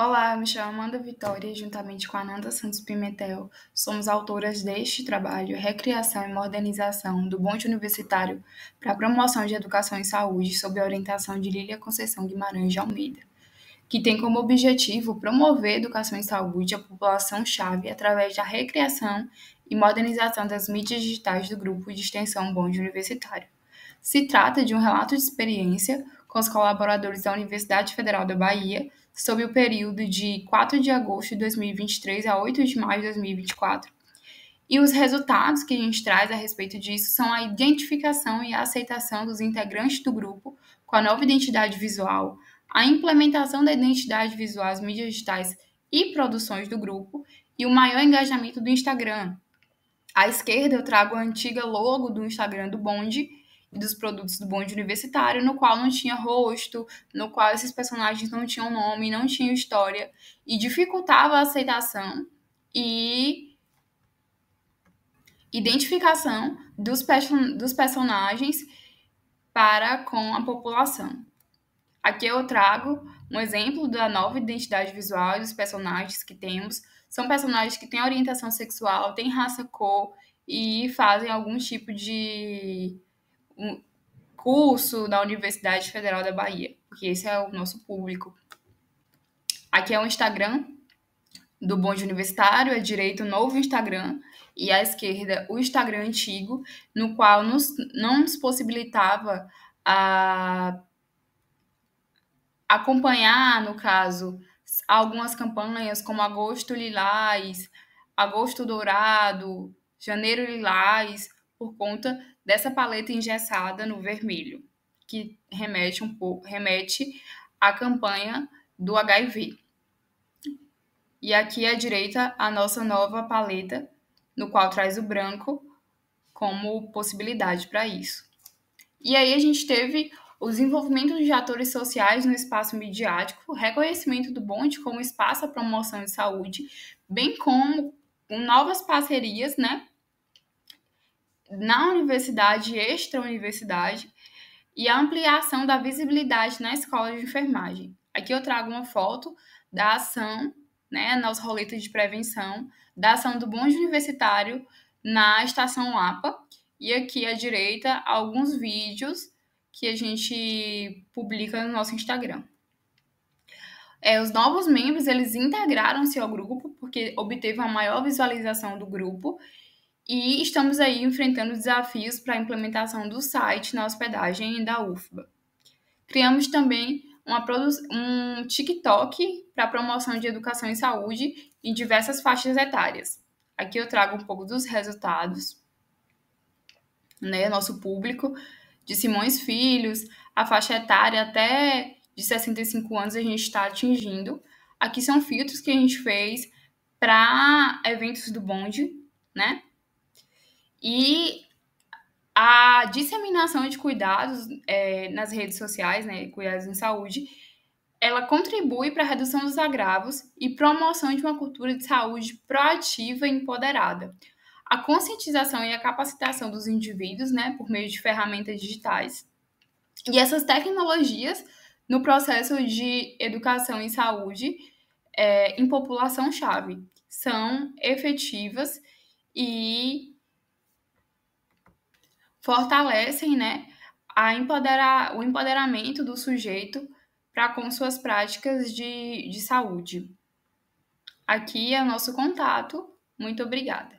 Olá, me chamo Amanda Vitória e juntamente com a Ananda Santos Pimentel somos autoras deste trabalho Recriação e Modernização do Bonde Universitário para a Promoção de Educação e Saúde sob a orientação de Lília Conceição Guimarães de Almeida, que tem como objetivo promover educação e saúde à população-chave através da recriação e modernização das mídias digitais do grupo de extensão Bonde Universitário. Se trata de um relato de experiência com os colaboradores da Universidade Federal da Bahia sob o período de 4 de agosto de 2023 a 8 de maio de 2024. E os resultados que a gente traz a respeito disso são a identificação e a aceitação dos integrantes do grupo com a nova identidade visual, a implementação da identidade visual às mídias digitais e produções do grupo e o maior engajamento do Instagram. À esquerda eu trago a antiga logo do Instagram do Bonde e dos produtos do bonde universitário, no qual não tinha rosto, no qual esses personagens não tinham nome, não tinham história, e dificultava a aceitação e identificação dos, person dos personagens para com a população. Aqui eu trago um exemplo da nova identidade visual e dos personagens que temos. São personagens que têm orientação sexual, têm raça, cor e fazem algum tipo de um curso na Universidade Federal da Bahia, porque esse é o nosso público. Aqui é o um Instagram do Bonde Universitário, é direita o novo Instagram e à esquerda o Instagram antigo, no qual nos, não nos possibilitava a acompanhar, no caso, algumas campanhas como Agosto Lilás, Agosto Dourado, Janeiro Lilás, por conta dessa paleta engessada no vermelho, que remete um pouco, remete à campanha do HIV. E aqui à direita a nossa nova paleta, no qual traz o branco como possibilidade para isso. E aí a gente teve os envolvimentos de atores sociais no espaço midiático, reconhecimento do bonde como espaço à promoção de saúde, bem como novas parcerias, né, na universidade e extra-universidade e a ampliação da visibilidade na escola de enfermagem. Aqui eu trago uma foto da ação, né, nas roleta de prevenção, da ação do bonde universitário na estação APA. E aqui à direita, alguns vídeos que a gente publica no nosso Instagram. É, os novos membros, eles integraram-se ao grupo, porque obteve uma maior visualização do grupo e estamos aí enfrentando desafios para a implementação do site na hospedagem da UFBA. Criamos também um TikTok para promoção de educação em saúde em diversas faixas etárias. Aqui eu trago um pouco dos resultados, né? Nosso público de Simões Filhos, a faixa etária até de 65 anos a gente está atingindo. Aqui são filtros que a gente fez para eventos do bonde, né? E a disseminação de cuidados é, nas redes sociais, né, cuidados em saúde, ela contribui para a redução dos agravos e promoção de uma cultura de saúde proativa e empoderada. A conscientização e a capacitação dos indivíduos, né, por meio de ferramentas digitais. E essas tecnologias no processo de educação em saúde é, em população-chave são efetivas e fortalecem né, a empoderar, o empoderamento do sujeito para com suas práticas de, de saúde. Aqui é o nosso contato. Muito obrigada.